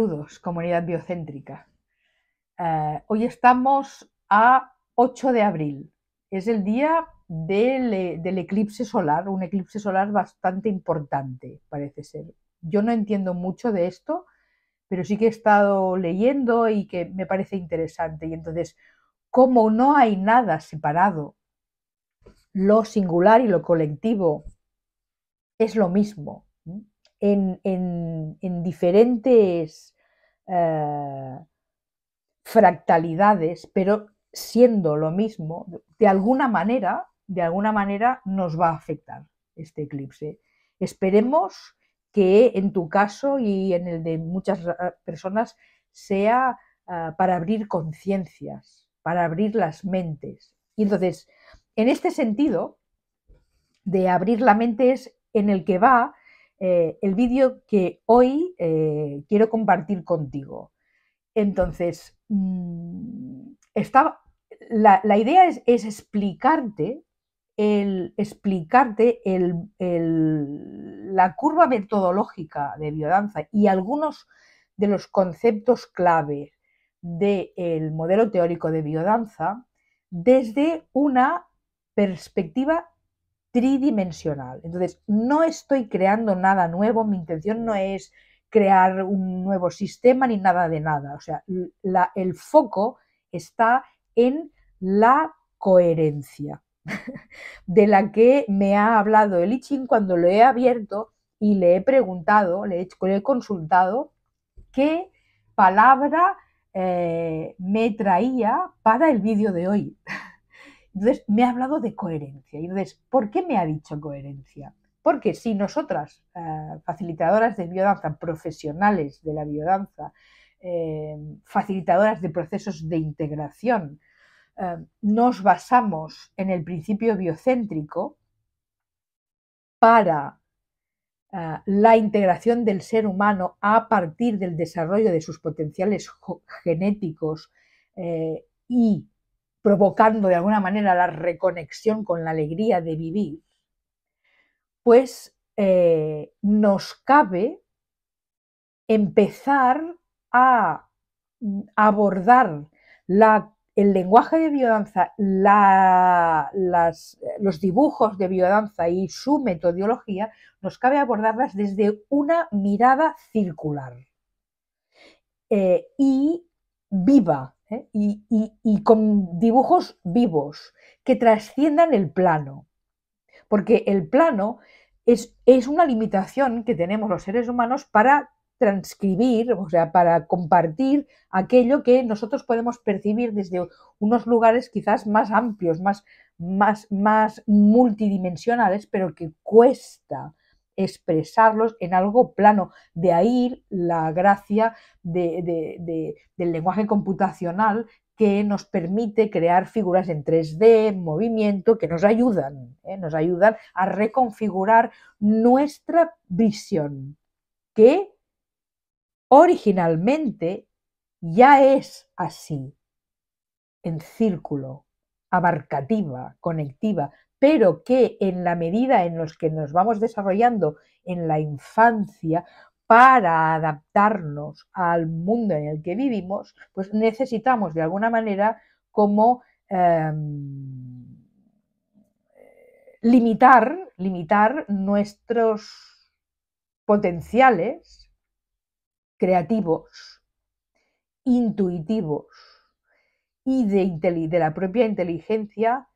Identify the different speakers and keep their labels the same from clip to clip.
Speaker 1: Saludos, comunidad biocéntrica. Eh, hoy estamos a 8 de abril. Es el día del, eh, del, eclipse solar, un eclipse solar bastante importante, parece ser. Yo no entiendo mucho de esto, pero sí que he estado leyendo y que me parece interesante. Y entonces, como no hay nada separado, lo singular y lo colectivo es lo mismo, en, diferentes eh, fractalidades, pero siendo lo mismo, de alguna manera, de alguna manera nos va a afectar este eclipse. Esperemos que en tu caso y en el de muchas personas sea eh, para abrir conciencias, para abrir las mentes. Y entonces, en este sentido, de abrir la mente es en el que va eh, el vídeo que hoy eh, quiero compartir contigo. Entonces, mm, la, idea es, explicarte, el, explicarte el, la curva metodológica de biodanza y algunos de los conceptos clave del modelo teórico de biodanza desde una perspectiva tridimensional. Entonces, no estoy creando nada nuevo, mi intención no es crear un nuevo sistema ni nada de nada. O sea, el foco está en la coherencia de la que me ha hablado el I cuando lo he abierto y le he preguntado, le he, consultado qué palabra eh, me traía para el vídeo de hoy. Entonces, me ha hablado de coherencia. Y entonces, ¿por qué me ha dicho coherencia? Porque si nosotras, eh, facilitadoras de biodanza, profesionales de la biodanza, eh, facilitadoras de procesos de integración, eh, nos basamos en el principio biocéntrico para la integración del ser humano a partir del desarrollo de sus potenciales genéticos y provocando de alguna manera la reconexión con la alegría de vivir, pues eh, nos cabe empezar a abordar el lenguaje de biodanza, los dibujos de biodanza y su metodología, nos cabe abordarlas desde una mirada circular eh, y viva, ¿eh? y, con dibujos vivos que trasciendan el plano. Porque el plano es, una limitación que tenemos los seres humanos para transcribir, o sea, para compartir aquello que nosotros podemos percibir desde unos lugares quizás más amplios, más multidimensionales, pero que cuesta expresarlos en algo plano. De ahí la gracia del lenguaje computacional que nos permite crear figuras en 3D, en movimiento, que nos ayudan, ¿eh? nos ayudan a reconfigurar nuestra visión, que originalmente ya es así, en círculo, abarcativa, conectiva, pero que en la medida en los que nos vamos desarrollando en la infancia, para adaptarnos al mundo en el que vivimos, pues necesitamos de alguna manera como em, limitar, limitar nuestros potenciales creativos, intuitivos y de la propia inteligencia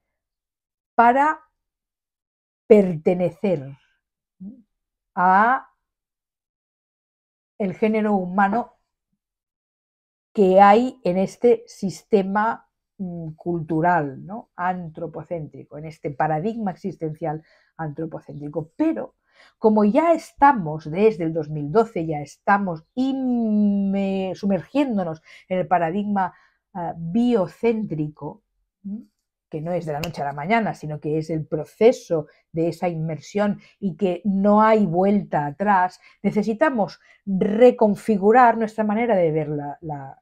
Speaker 1: para pertenecer a el género humano que hay en este sistema mm, cultural, ¿no? antropocéntrico, en este paradigma existencial antropocéntrico. Pero como ya estamos desde el 2012, ya estamos sumergiéndonos en el paradigma eh, biocéntrico, que no es de la noche a la mañana, sino que es el proceso de esa inmersión y que no hay vuelta atrás, necesitamos reconfigurar nuestra manera de ver la,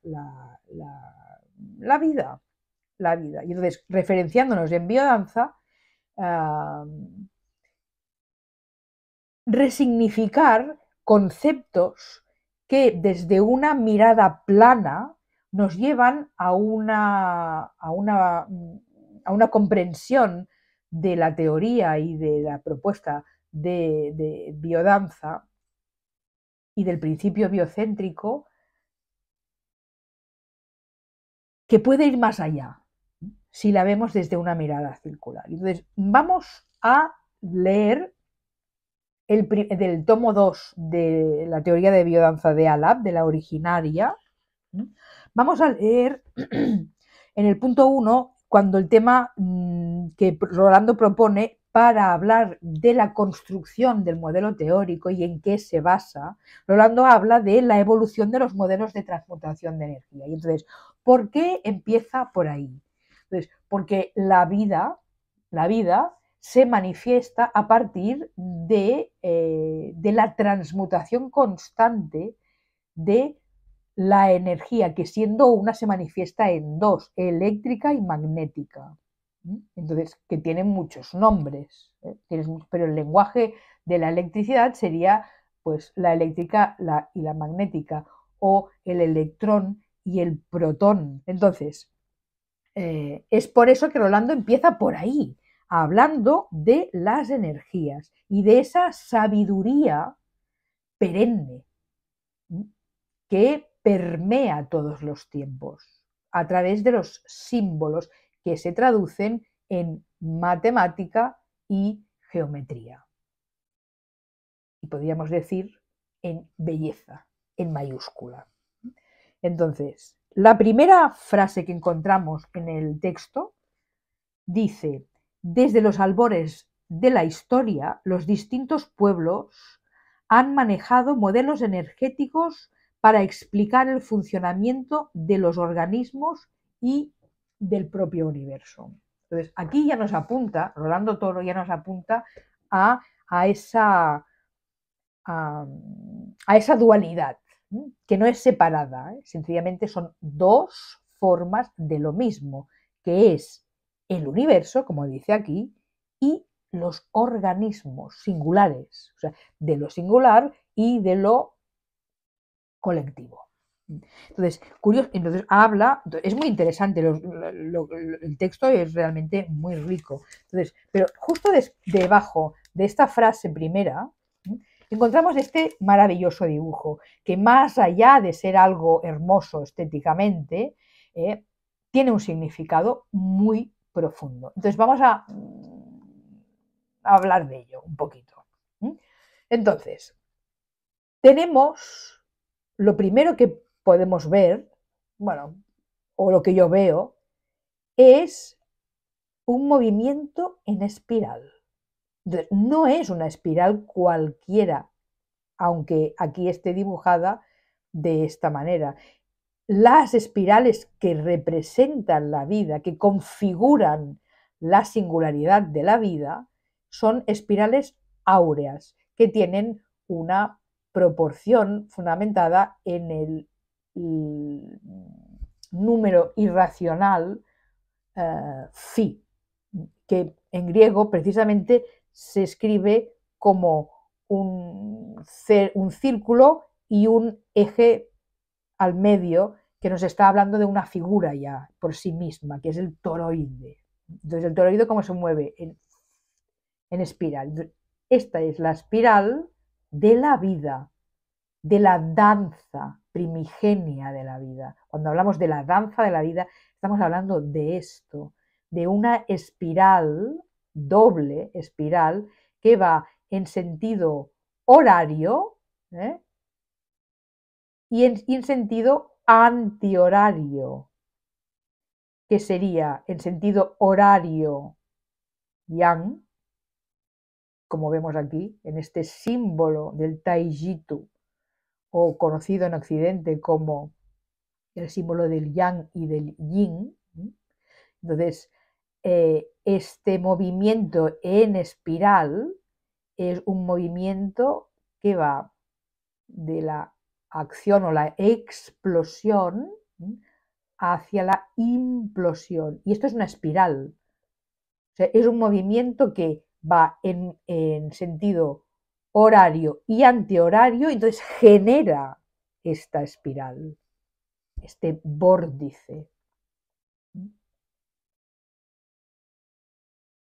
Speaker 1: vida. La vida. Y entonces, referenciándonos en biodanza, resignificar conceptos que desde una mirada plana nos llevan a una, a una a una comprensión de la teoría y de la propuesta de, biodanza y del principio biocéntrico que puede ir más allá si la vemos desde una mirada circular. Entonces, vamos a leer el, del tomo 2 de la teoría de biodanza de Alab, de la originaria. Vamos a leer en el punto 1 cuando el tema mm, que Rolando propone para hablar de la construcción del modelo teórico y en qué se basa, Rolando habla de la evolución de los modelos de transmutación de energía. Y entonces, ¿por qué empieza por ahí? porque la vida, la vida se manifiesta a partir de, eh, de la transmutación constante de la energía que siendo una se manifiesta en dos, eléctrica y magnética. Entonces, que tienen muchos nombres, ¿eh? pero el lenguaje de la electricidad sería pues la eléctrica y la magnética, o el electrón y el protón. Entonces, eh, es por eso que Rolando empieza por ahí, hablando de las energías y de esa sabiduría perenne que permea todos los tiempos a través de los símbolos que se traducen en matemática y geometría. Y podríamos decir en belleza, en mayúscula. Entonces, la primera frase que encontramos en el texto dice, desde los albores de la historia, los distintos pueblos han manejado modelos energéticos para explicar el funcionamiento de los organismos y del propio universo. Entonces, aquí ya nos apunta, Rolando Toro ya nos apunta a, esa, a, esa dualidad, que no es separada, ¿eh? sencillamente son dos formas de lo mismo, que es el universo, como dice aquí, y los organismos singulares, o sea, de lo singular y de lo colectivo. Entonces, curioso, entonces habla, es muy interesante, el texto es realmente muy rico. Entonces, pero justo debajo de esta frase primera, encontramos este maravilloso dibujo, que más allá de ser algo hermoso estéticamente, eh, tiene un significado muy profundo. Entonces, vamos a, mm, hablar de ello un poquito. Entonces, tenemos lo primero que podemos ver, bueno, o lo que yo veo, es un movimiento en espiral. No es una espiral cualquiera, aunque aquí esté dibujada de esta manera. Las espirales que representan la vida, que configuran la singularidad de la vida, son espirales áureas, que tienen una proporción fundamentada en el, mm, número irracional eh, phi, que en griego precisamente se escribe como un, un círculo y un eje al medio que nos está hablando de una figura ya por sí misma, que es el toroide. Entonces, el toroide, ¿cómo se mueve? En, en espiral. Esta es la espiral de la vida, de la danza primigenia de la vida. Cuando hablamos de la danza de la vida, estamos hablando de esto, de una espiral, doble espiral, que va en sentido horario ¿eh? y, en, y en sentido antihorario, que sería en sentido horario yang, como vemos aquí, en este símbolo del Taijitu, o conocido en Occidente como el símbolo del Yang y del Yin. Entonces, eh, este movimiento en espiral es un movimiento que va de la acción o la explosión hacia la implosión. Y esto es una espiral. O sea, es un movimiento que va en, sentido horario y antihorario, entonces genera esta espiral, este vórtice.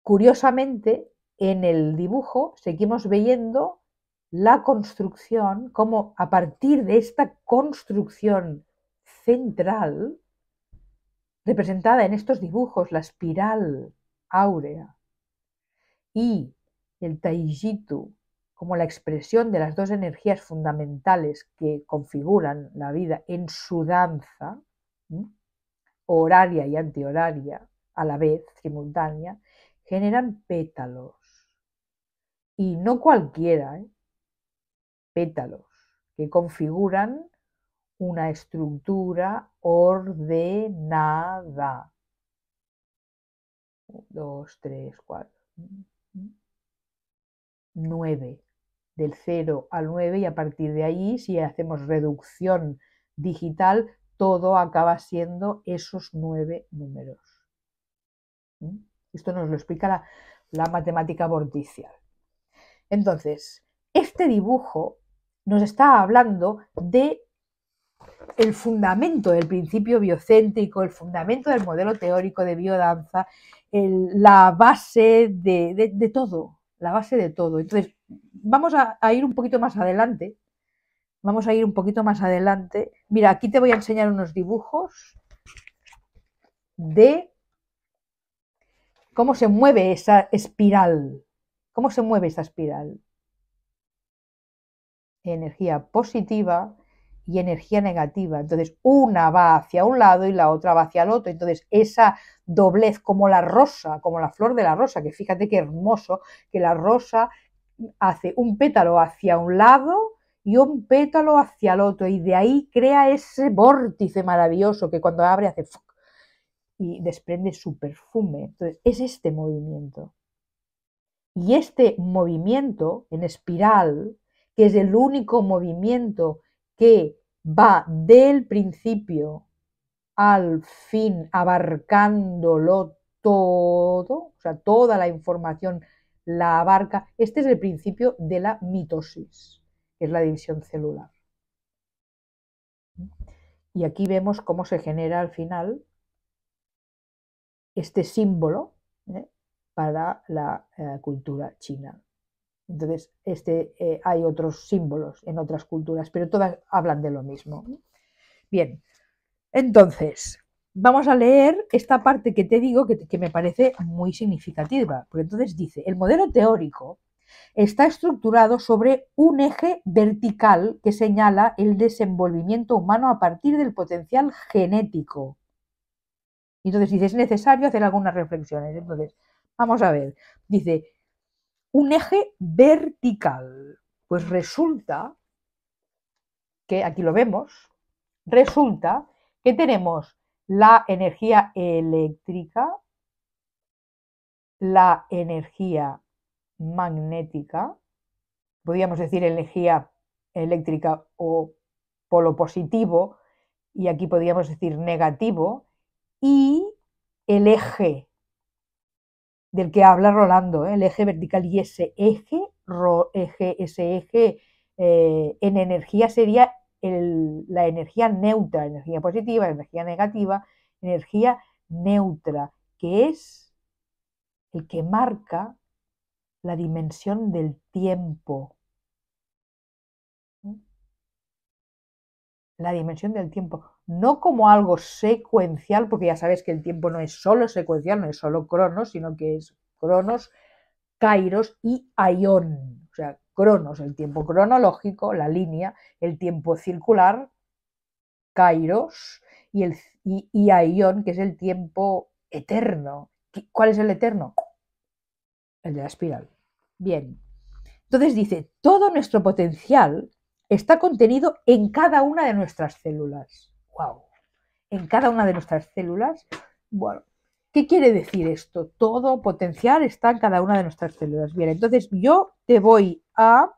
Speaker 1: Curiosamente, en el dibujo seguimos viendo la construcción, como a partir de esta construcción central, representada en estos dibujos, la espiral áurea, y el Taijitu como la expresión de las dos energías fundamentales que configuran la vida en su danza, horaria y antihoraria, a la vez, simultánea, generan pétalos. Y no cualquiera, ¿eh? pétalos, que configuran una estructura ordenada. Dos, tres, cuatro. 9, del 0 al 9 y a partir de ahí, si hacemos reducción digital, todo acaba siendo esos 9 números. ¿Mm? Esto nos lo explica la, matemática vorticial. Entonces, este dibujo nos está hablando de el fundamento del principio biocéntrico, el fundamento del modelo teórico de biodanza la base de, todo, la base de todo. Entonces, vamos a, a, ir un poquito más adelante. Vamos a ir un poquito más adelante. Mira, aquí te voy a enseñar unos dibujos de cómo se mueve esa espiral. ¿Cómo se mueve esa espiral? Energía positiva, y energía negativa. Entonces, una va hacia un lado y la otra va hacia el otro. Entonces, esa doblez como la rosa, como la flor de la rosa, que fíjate qué hermoso, que la rosa hace un pétalo hacia un lado y un pétalo hacia el otro, y de ahí crea ese vórtice maravilloso que cuando abre hace y desprende su perfume. Entonces, es este movimiento. Y este movimiento en espiral, que es el único movimiento que va del principio al fin, abarcándolo todo, o sea, toda la información la abarca. Este es el principio de la mitosis, que es la división celular. Y aquí vemos cómo se genera al final este símbolo ¿eh? para la eh, cultura china. Entonces, este, eh, hay otros símbolos en otras culturas, pero todas hablan de lo mismo. Bien, entonces, vamos a leer esta parte que te digo que, que me parece muy significativa, porque entonces dice, el modelo teórico está estructurado sobre un eje vertical que señala el desenvolvimiento humano a partir del potencial genético. Entonces dice, es necesario hacer algunas reflexiones. Entonces, vamos a ver. Dice, un eje vertical. Pues resulta que, aquí lo vemos, resulta que tenemos la energía eléctrica, la energía magnética, podríamos decir energía eléctrica o polo positivo, y aquí podríamos decir negativo, y el eje del que habla Rolando, ¿eh? el eje vertical y ese eje, eje ese eje eh, en energía sería la energía neutra, energía positiva, energía negativa, energía neutra, que es el que marca la dimensión del tiempo. ¿Mm? La dimensión del tiempo no como algo secuencial, porque ya sabes que el tiempo no es solo secuencial, no es solo cronos, sino que es cronos, kairos y aion. O sea, cronos, el tiempo cronológico, la línea, el tiempo circular, kairos, y, el, y, que es el tiempo eterno. ¿Cuál es el eterno? El de la espiral. Bien. Entonces dice, todo nuestro potencial está contenido en cada una de nuestras células wow, en cada una de nuestras células. Bueno, ¿qué quiere decir esto? Todo potencial está en cada una de nuestras células. Bien, entonces yo te voy a...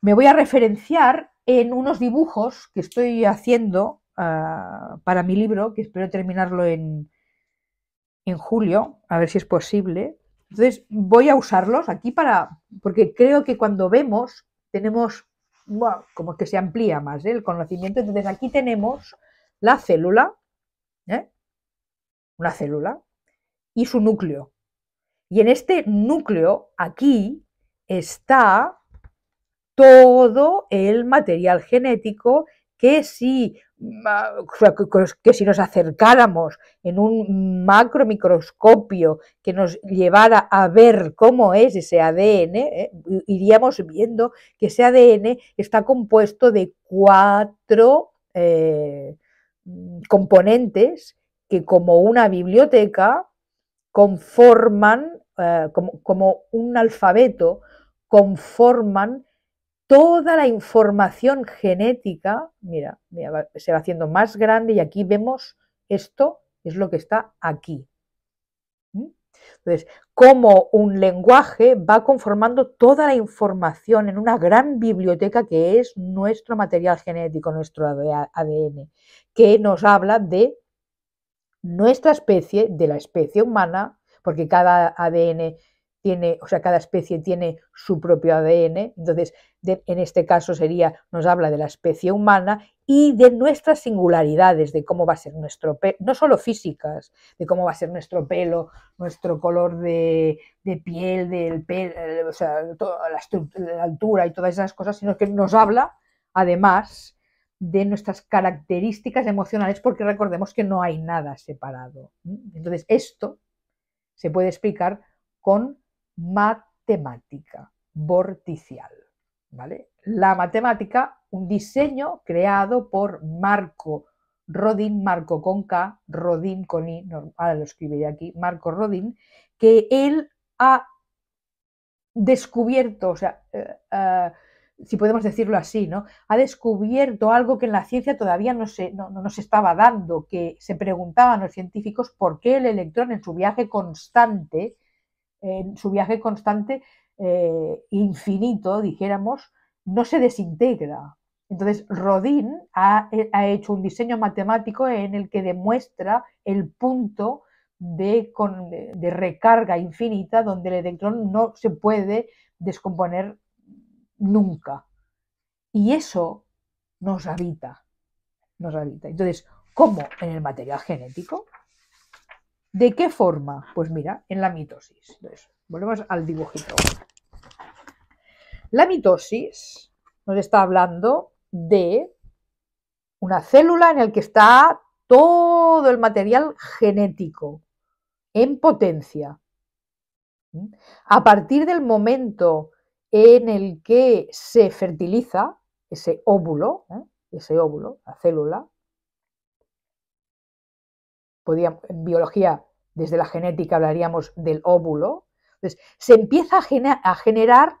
Speaker 1: Me voy a referenciar en unos dibujos que estoy haciendo ah, para mi libro, que espero terminarlo en, en julio, a ver si es posible. Entonces voy a usarlos aquí para, porque creo que cuando vemos tenemos como como que se amplía más ¿eh? el conocimiento. Entonces aquí tenemos la célula, ¿eh? una célula, y su núcleo. Y en este núcleo, aquí, está todo el material genético que si que si nos acercáramos en un macro microscopio que nos llevara a ver cómo es ese ADN, ¿eh? iríamos viendo que ese ADN está compuesto de cuatro eh, componentes que como una biblioteca conforman, eh, como un alfabeto, conforman toda la información genética, mira, se va haciendo más grande y aquí vemos esto, es lo que está aquí. Entonces, como un lenguaje va conformando toda la información en una gran biblioteca que es nuestro material genético, nuestro ADN, que nos habla de nuestra especie, de la especie humana, porque cada ADN o sea, cada especie tiene su propio ADN, entonces en este caso sería, nos habla de la especie humana y de nuestras singularidades, de cómo va a ser nuestro pelo, no solo físicas, de cómo va a ser nuestro pelo, nuestro color de, piel, del eh, la, la altura y todas esas cosas, sino que nos habla además de nuestras características emocionales, porque recordemos que no hay nada separado. Entonces, esto se puede explicar con matemática vorticial. ¿vale? La matemática, un diseño creado por Marco Rodin, Marco Conca, K, Rodin con I, ahora lo escribe aquí, Marco Rodin, que él ha descubierto, o sea, eh, eh, si podemos decirlo así, ¿no? Ha descubierto algo que en la ciencia todavía no se, no, no se estaba dando, que se preguntaban los científicos por qué el electrón en su viaje constante en su viaje constante, eh, infinito, dijéramos, no se desintegra. Entonces, Rodin eh, ha, hecho un diseño matemático en el que demuestra el punto de, de recarga infinita donde el electrón no se puede descomponer nunca. Y eso nos habita, nos habita. Entonces, ¿cómo en el material genético? ¿De qué forma? Pues mira, en la mitosis. volvemos al dibujito. La mitosis nos está hablando de una célula en la que está todo el material genético en potencia. A partir del momento en el que se fertiliza ese óvulo, ¿eh? ese óvulo, la célula, en biología desde la genética hablaríamos del óvulo. se empieza a generar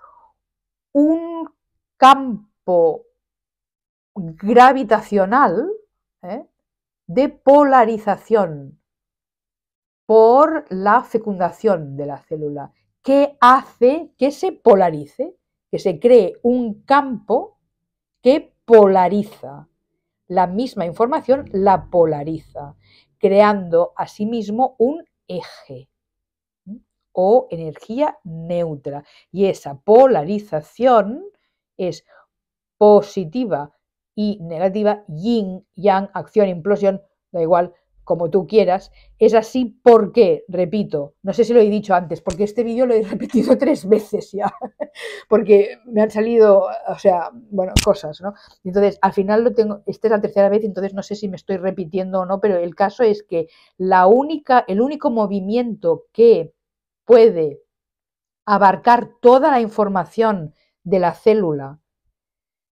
Speaker 1: un campo gravitacional ¿eh? de polarización por la fecundación de la célula, que hace que se polarice, que se cree un campo que polariza. La misma información la polariza, creando asimismo un eje o energía neutra. Y esa polarización es positiva y negativa, yin, yang, acción, implosión, da igual, como tú quieras, es así porque, repito, no sé si lo he dicho antes, porque este vídeo lo he repetido tres veces ya, porque me han salido, o sea, bueno, cosas, ¿no? Entonces, al final lo tengo, esta es la tercera vez, entonces no sé si me estoy repitiendo o no, pero el caso es que la única, el único movimiento que puede abarcar toda la información de la célula,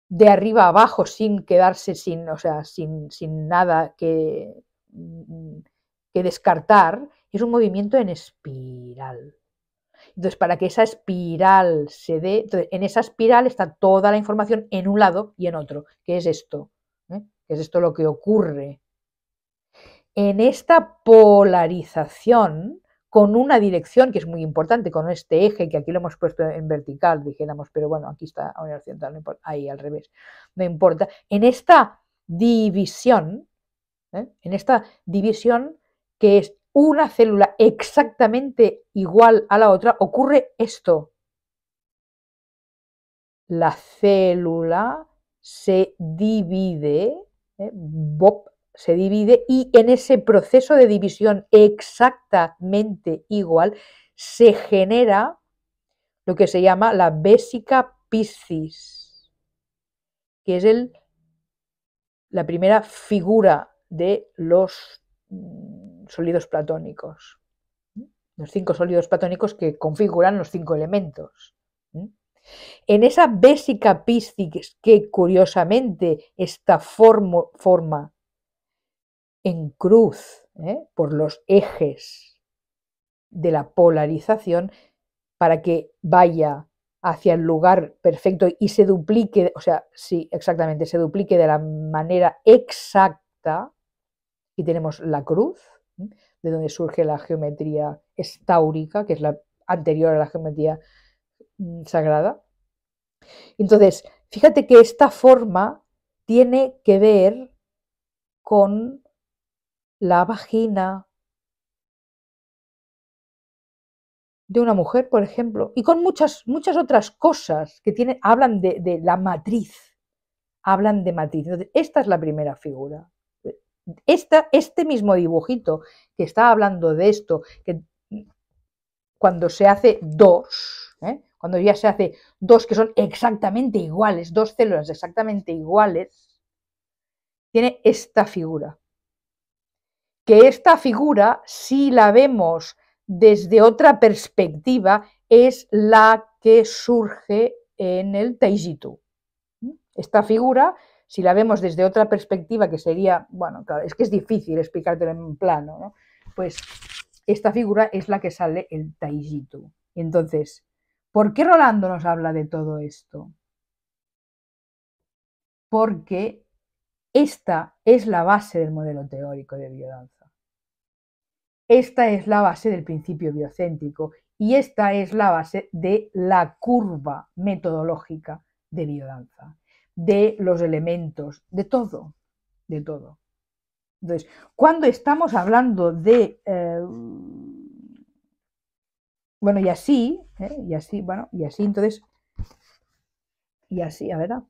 Speaker 1: de arriba a abajo sin quedarse sin, o sea, sin, sin nada que, Mm, que descartar, es un movimiento en espiral. Entonces, para que esa espiral se dé, entonces, en esa espiral está toda la información en un lado y en otro, que es esto, ¿Eh? es esto lo que ocurre. En esta polarización, con una dirección que es muy importante, con este eje que aquí lo hemos puesto en vertical, dijéramos, pero bueno, aquí está en ahí al revés, no importa. En esta división, ¿eh? en esta división que es una célula exactamente igual a la otra, ocurre esto. La célula se divide, ¿eh? se divide y en ese proceso de división exactamente igual se genera lo que se llama la bésica piscis, que es la primera figura de los mm, sólidos platónicos, los cinco sólidos platónicos que configuran los cinco elementos. En esa bésica piscis, que curiosamente esta forma en cruz ¿eh? por los ejes de la polarización para que vaya hacia el lugar perfecto y se duplique, o sea, sí, exactamente, se duplique de la manera exacta, y tenemos la cruz, de donde surge la geometría estáurica, que es la anterior a la geometría mm, sagrada. Entonces, fíjate que esta forma tiene que ver con la vagina de una mujer, por ejemplo, y con muchas, muchas otras cosas que tienen, hablan de, la matriz, hablan de matriz. esta es la primera figura. Esta, este mismo dibujito que está hablando de esto, que cuando se hace dos, ¿eh? cuando ya se hace dos que son exactamente iguales, dos células exactamente iguales, tiene esta figura. Que esta figura, si la vemos desde otra perspectiva, es la que surge en el Taijitu. ¿Mm? Esta figura si la vemos desde otra perspectiva, que sería, bueno, claro, es que es difícil explicártelo en un plano, ¿no? Pues esta figura es la que sale el Taijitu. Entonces, ¿por qué Rolando nos habla de todo esto? Porque esta es la base del modelo teórico de biodanza. Esta es la base del principio biocéntrico y esta es la base de la curva metodológica de biodanza, de los elementos, de todo, de todo. Entonces, cuando estamos hablando de... Eh, bueno, y así, eh, y así, bueno, y así, entonces, y así, a ver, ah,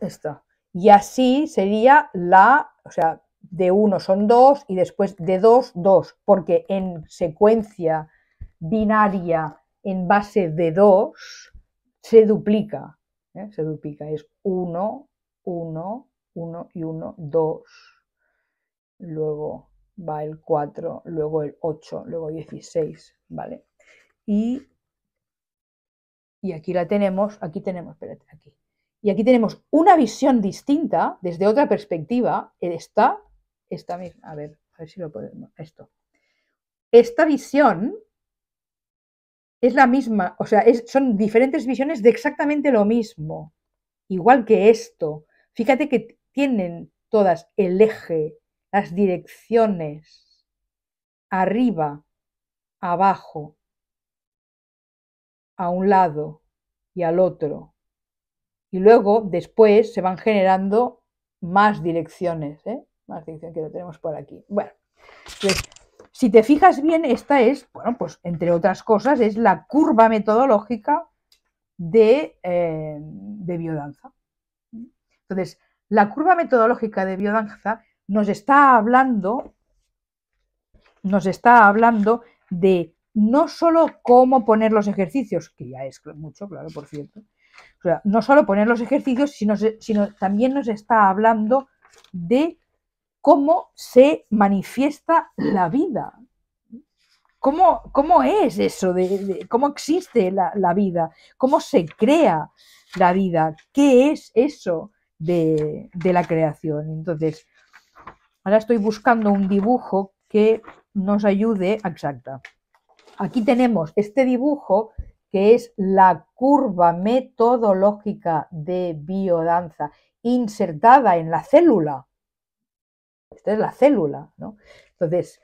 Speaker 1: esto. Y así sería la, o sea, de uno son dos y después de dos, dos, porque en secuencia binaria en base de dos, se duplica, ¿eh? se duplica, es 1, 1, 1 y 1, 2, luego va el 4, luego el 8, luego 16, ¿vale? Y, y aquí la tenemos, aquí tenemos, espérate, aquí. Y aquí tenemos una visión distinta, desde otra perspectiva, esta, esta misma, a ver, a ver si lo podemos, esto. Esta visión es la misma, o sea, son diferentes visiones de exactamente lo mismo, igual que esto. Fíjate que tienen todas el eje, las direcciones, arriba, abajo, a un lado y al otro. Y luego, después, se van generando más direcciones, ¿eh? más direcciones que lo tenemos por aquí. Bueno, pues, si te fijas bien, esta es, bueno, pues entre otras cosas, es la curva metodológica de, eh, de biodanza. Entonces, la curva metodológica de biodanza nos está hablando, nos está hablando de no solo cómo poner los ejercicios, que ya es mucho, claro, por cierto, no solo poner los ejercicios, sino, sino también nos está hablando de cómo se manifiesta la vida. ¿Cómo, cómo es eso? De, ¿Cómo existe la, vida? ¿Cómo se crea la vida? ¿Qué es eso de, de la creación? Entonces, ahora estoy buscando un dibujo que nos ayude. Ah, Exacta. Aquí tenemos este dibujo que es la curva metodológica de biodanza insertada en la célula esta es la célula, ¿no? Entonces,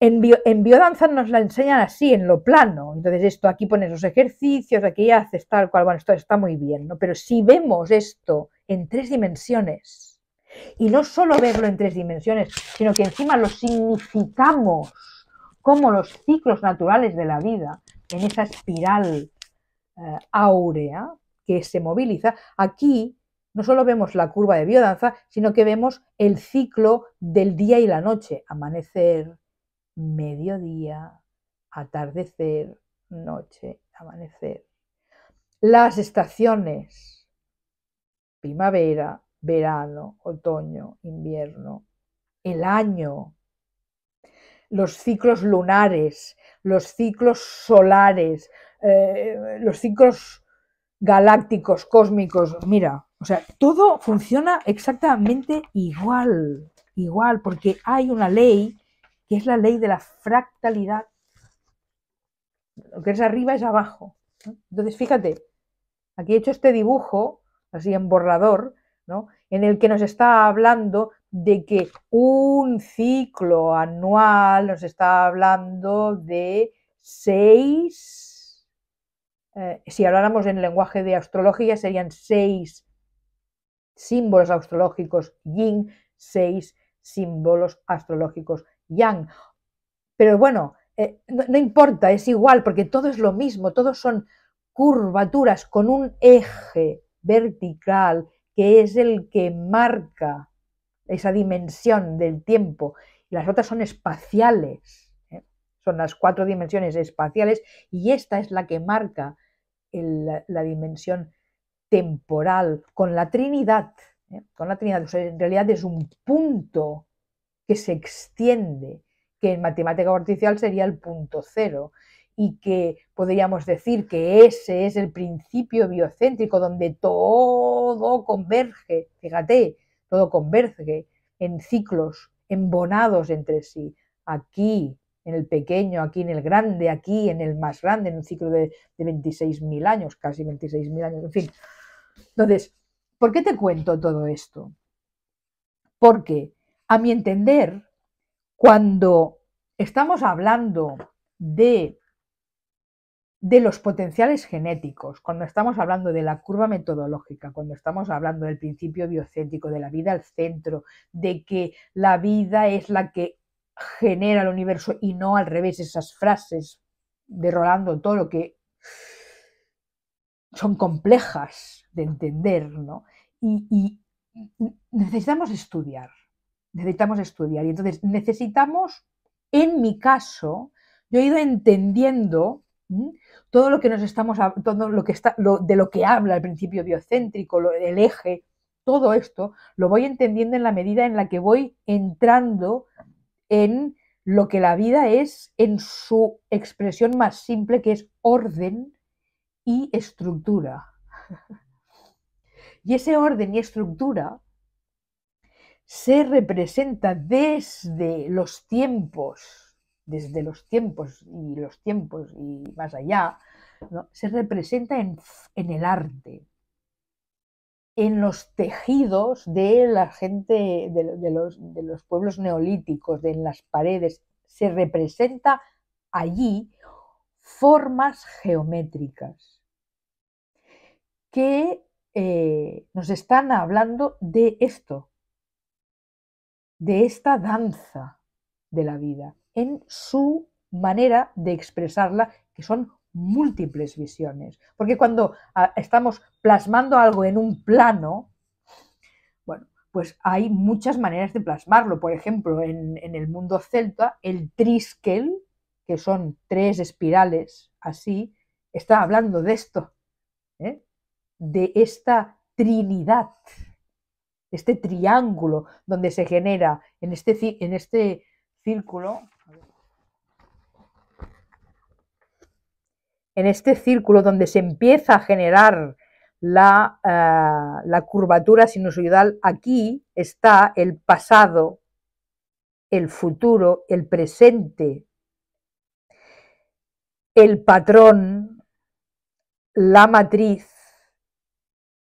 Speaker 1: en, bio, biodanza nos la enseñan así, en lo plano. Entonces, esto aquí pones los ejercicios, aquí haces tal cual, bueno, esto está muy bien, ¿no? Pero si vemos esto en tres dimensiones, y no solo verlo en tres dimensiones, sino que encima lo significamos como los ciclos naturales de la vida, en esa espiral eh, áurea que se moviliza, aquí no solo vemos la curva de biodanza, sino que vemos el ciclo del día y la noche, amanecer, mediodía, atardecer, noche, amanecer. Las estaciones, primavera, verano, otoño, invierno, el año, los ciclos lunares, los ciclos solares, eh, los ciclos galácticos, cósmicos. Mira, o sea, todo funciona exactamente igual, igual, porque hay una ley que es la ley de la fractalidad. Lo que es arriba es abajo. Entonces, fíjate, aquí he hecho este dibujo, así en borrador, ¿no? en el que nos está hablando de que un ciclo anual nos está hablando de seis, eh, si habláramos en lenguaje de astrología, serían seis símbolos astrológicos yin, seis símbolos astrológicos yang. Pero bueno, eh, no, importa, es igual, porque todo es lo mismo, todos son curvaturas con un eje vertical que es el que marca esa dimensión del tiempo. Y las otras son espaciales, ¿eh? son las cuatro dimensiones espaciales y esta es la que marca la dimensión temporal, con la Trinidad, ¿eh? con la Trinidad, en realidad es un punto que se extiende, que en matemática artificial sería el punto cero, y que podríamos decir que ese es el principio biocéntrico donde todo converge, fíjate, todo converge en ciclos embonados entre sí, aquí en el pequeño, aquí en el grande, aquí en el más grande, en un ciclo de, de 26.000 años, casi 26.000 años, en fin. Entonces, ¿por qué te cuento todo esto? Porque, a mi entender, cuando estamos hablando de, de los potenciales genéticos, cuando estamos hablando de la curva metodológica, cuando estamos hablando del principio biocéntrico, de la vida al centro, de que la vida es la que genera el universo y no al revés, esas frases derrolando todo lo que son complejas de entender, ¿no? Y, necesitamos estudiar, necesitamos estudiar. Y entonces necesitamos, en mi caso, yo he ido entendiendo todo lo que nos estamos, todo lo que está, de lo que habla el principio biocéntrico, lo, el eje, todo esto lo voy entendiendo en la medida en la que voy entrando en lo que la vida es en su expresión más simple, que es orden, y estructura. y ese orden y estructura se representa desde los tiempos, desde los tiempos y los tiempos y más allá, se representa en, en el arte, en los tejidos de la gente, de, los, de, los, pueblos neolíticos, en las paredes, se representa allí formas geométricas que eh, nos están hablando de esto, de esta danza de la vida, en su manera de expresarla, que son múltiples visiones. Porque cuando ah, estamos plasmando algo en un plano, bueno, pues hay muchas maneras de plasmarlo. Por ejemplo, en, en el mundo celta, el triskel, que son tres espirales así, está hablando de esto de esta trinidad, este triángulo donde se genera en este, en este círculo, en este círculo donde se empieza a generar eh, la curvatura sinusoidal, aquí está el pasado, el futuro, el presente, el patrón, la matriz,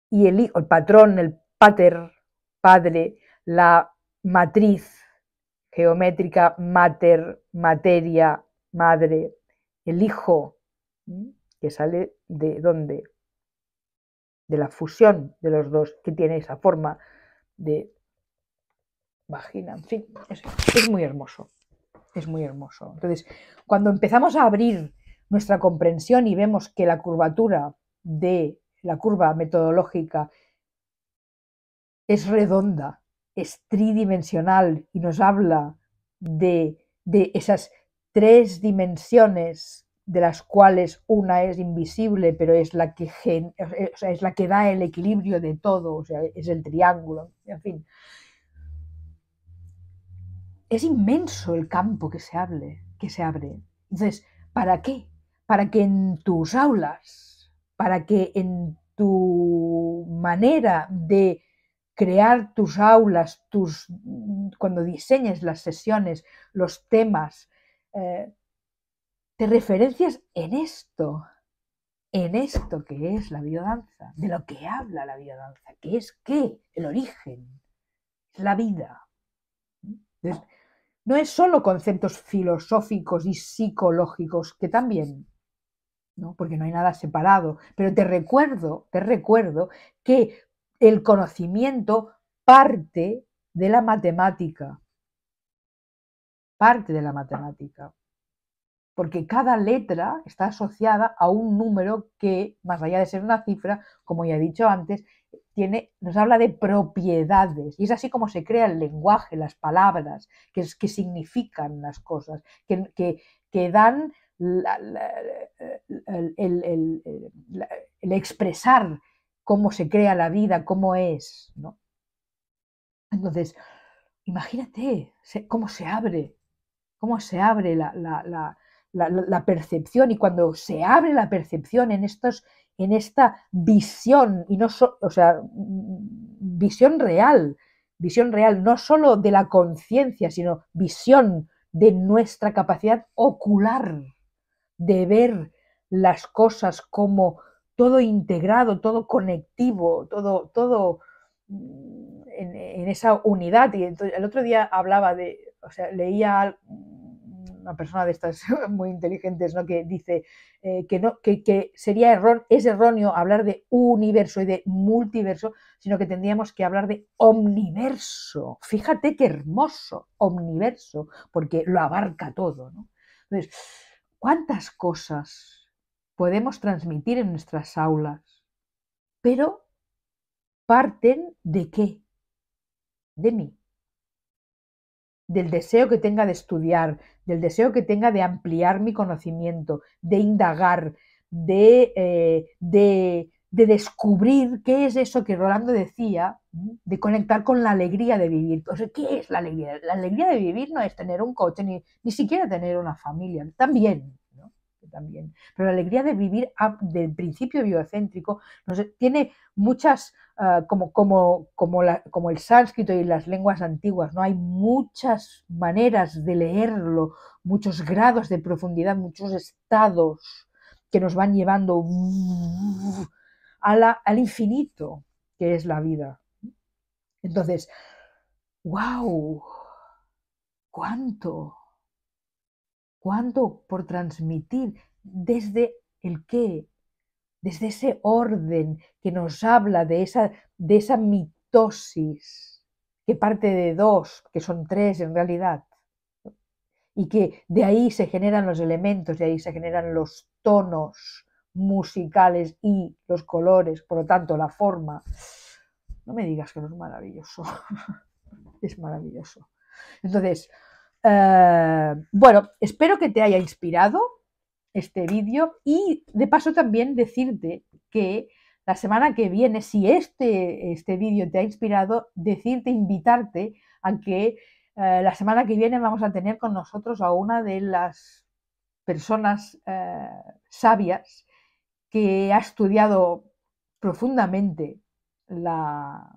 Speaker 1: y el hijo, el patrón, el pater, padre, la matriz geométrica, mater, materia, madre, el hijo, que sale de dónde? De la fusión de los dos, que tiene esa forma de vagina, en fin, es muy hermoso, es muy hermoso. Entonces, cuando empezamos a abrir nuestra comprensión y vemos que la curvatura de la curva metodológica es redonda, es tridimensional y nos habla de, esas tres dimensiones de las cuales una es invisible, pero es la que, es la que da el equilibrio de todo, sea, es el triángulo, en fin. Es inmenso el campo que se, hable, que se abre. Entonces, ¿para qué? Para que en tus aulas para que en tu manera de crear tus aulas, tus, mm, cuando diseñes las sesiones, los temas, eh, te referencias en esto, en esto que es la biodanza, de lo que habla la biodanza, que es qué, el origen, la vida. no es solo conceptos filosóficos y psicológicos, que también porque no hay nada separado. Pero te recuerdo, te recuerdo que el conocimiento parte de la matemática. Parte de la matemática. Porque cada letra está asociada a un número que, más allá de ser una cifra, como ya he dicho antes, tiene, nos habla de propiedades. Y es así como se crea el lenguaje, las palabras, que, que significan las cosas, que, que, que dan el, expresar cómo se crea la vida, cómo es. Entonces, imagínate cómo se abre, cómo se abre la, percepción y cuando se abre la percepción en estos en esta visión y no o sea visión real visión real no solo de la conciencia sino visión de nuestra capacidad ocular de ver las cosas como todo integrado, todo conectivo, todo, todo mm, en, esa unidad. Y entonces, el otro día hablaba de, o sea, leía mm, una persona de estas muy inteligentes, ¿no? Que dice eh, que no, que, sería error, es erróneo hablar de universo y de multiverso, sino que tendríamos que hablar de omniverso. Fíjate qué hermoso, omniverso, porque lo abarca todo, ¿no? Entonces, cuántas cosas podemos transmitir en nuestras aulas, pero parten de qué? De mí. Del deseo que tenga de estudiar, del deseo que tenga de ampliar mi conocimiento, de indagar, de, eh, de, de descubrir qué es eso que Rolando decía de conectar con la alegría de vivir. ¿qué es la alegría? La alegría de vivir no es tener un coche, ni, siquiera tener una familia, también, ¿no? también. Pero la alegría de vivir del principio biocéntrico tiene muchas, ah, como, el sánscrito y las lenguas antiguas, ¿no? Hay muchas maneras de leerlo, muchos grados de profundidad, muchos estados que nos van llevando uh, al infinito que es la vida. Entonces, wow, cuánto, cuánto por transmitir desde el qué, desde ese orden que nos habla de esa, de esa mitosis que parte de dos, que son tres en realidad, y que de ahí se generan los elementos, de ahí se generan los tonos musicales y los colores, por lo tanto la forma. No me digas que no es maravilloso. es maravilloso. Entonces, eh, bueno, espero que te haya inspirado este vídeo y de paso también decirte que la semana que viene, si este, este vídeo te ha inspirado, decirte, invitarte a que eh, la semana que viene vamos a tener con nosotros a una de las personas eh, sabias que ha estudiado profundamente la,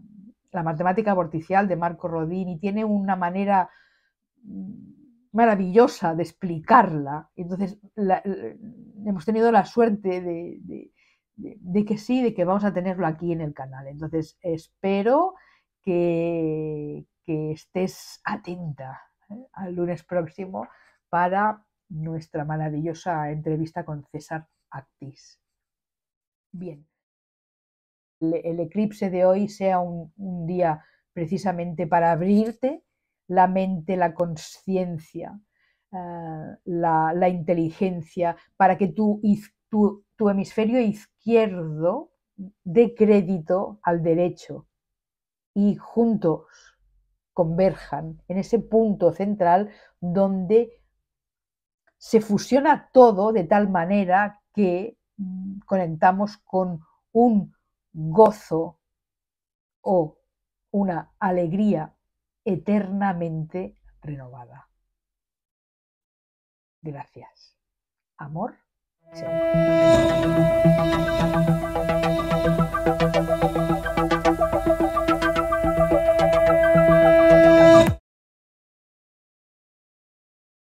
Speaker 1: matemática vorticial de Marco Rodini, tiene una manera mm, maravillosa de explicarla. Entonces, hemos tenido la suerte de, que sí, de que vamos a tenerlo aquí en el canal. Entonces, espero que, estés atenta eh, al lunes próximo para nuestra maravillosa entrevista con César Actis. Bien el eclipse de hoy sea un, día precisamente para abrirte la mente, la conciencia, eh, la, inteligencia, para que tu, tu, tu hemisferio izquierdo dé crédito al derecho y juntos converjan en ese punto central donde se fusiona todo de tal manera que mm, conectamos con un gozo o una alegría eternamente renovada. Gracias. Amor.